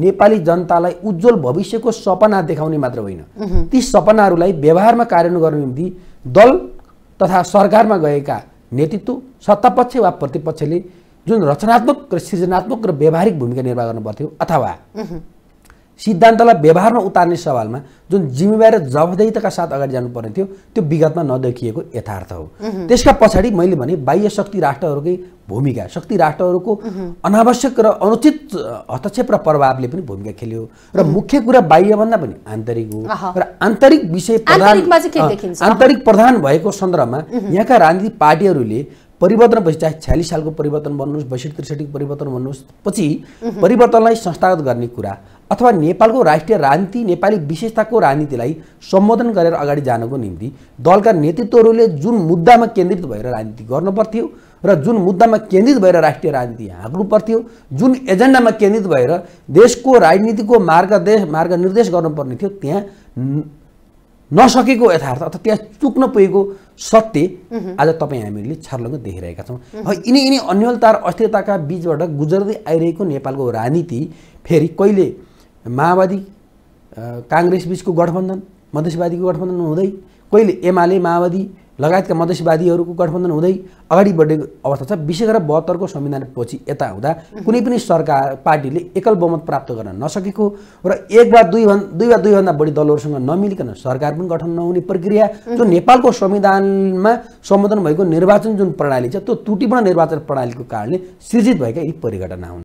नेपाली जनतालाई उज्जवल भविष्यको सपना देखाउने मात्र होइन ती सपनाहरूलाई व्यवहारमा कार्यान्वयन गर्नु निम्ति दल तथा सरकारमा गएका नेतृत्व सत्तापक्ष वा प्रतिपक्षले जुन रचनात्मक र सृजनात्मक र व्यवहारिक भूमिका निर्वाह गर्नुपर्थ्यो अथवा सिद्धान्तलाई व्यवहारमा उतार्ने सवालमा जुन जिम्मेवारी र जवाबदेताका साथ अगाडि जानुपर्ने थियो त्यो विगतमा नदेखिएको यथार्थ हो त्यसका पछाडि मैले भने बाह्य शक्ति राष्ट्रहरूकै भूमिका शक्ति राष्ट्रहरूको अनावश्यक र अनुचित हस्तक्षेप र प्रभावले पनि भूमिका खेल्यो र मुख्य कुरा बाह्यभन्दा पनि आन्तरिक हो र आन्तरिक विषय प्रधान आन्तरिक प्रधान भएको सन्दर्भमा यहाँका राजनीतिक पार्टीहरूले परिवर्तन पछि चाहे छ्यालिस सालको परिवर्तन भन्नुहोस् बैसठी त्रिसठीको परिवर्तन भन्नुहोस् पछि परिवर्तनलाई संस्थागत गर्ने कुरा अथवा नेपालको राष्ट्रिय राजनीति नेपाली विशेषताको राजनीतिलाई सम्बोधन गरेर अगाडि जानको निम्ति दलका नेतृत्वहरूले जुन मुद्दामा केन्द्रित भएर राजनीति गर्नु पर्थ्यो र जुन मुद्दामा केन्द्रित भएर राष्ट्रिय राजनीति हाँक्नु पर्थ्यो जुन एजेन्डामा केन्द्रित भएर देशको राजनीतिको मार्गदेश निर्देश गर्नुपर्ने थियो त्यहाँ नसकेको यथार्थ अथवा त्यहाँ चुक्न पुगेको सत्य आज तपाईँ हामीले छर्लङ्ग देखिरहेका छौँ यिनी यिनी अन्यलता र अस्थिरताका बिचबाट गुजर्दै आइरहेको नेपालको राजनीति फेरि कहिले माओवादी काङ्ग्रेस बिचको गठबन्धन मधेसवादीको गठबन्धन हुँदै कहिले एमाले माओवादी लगायतका मधेसवादीहरूको गठबन्धन हुँदै अगाडि बढेको अवस्था छ विशेष गरेर बहत्तरको संविधान पछि यता हुँदा कुनै पनि सरकार पार्टीले एकल बहुमत प्राप्त गर्न नसकेको र एक वा दुई भन् दुई वा दुईभन्दा बढी दलहरूसँग नमिलिकन सरकार पनि गठन नहुने प्रक्रिया त्यो नेपालको संविधानमा सम्बोधन भएको निर्वाचन जुन प्रणाली छ त्यो त्रुटिपूर्ण निर्वाचन प्रणालीको कारणले सृजित भएका यी परिघटना हुन्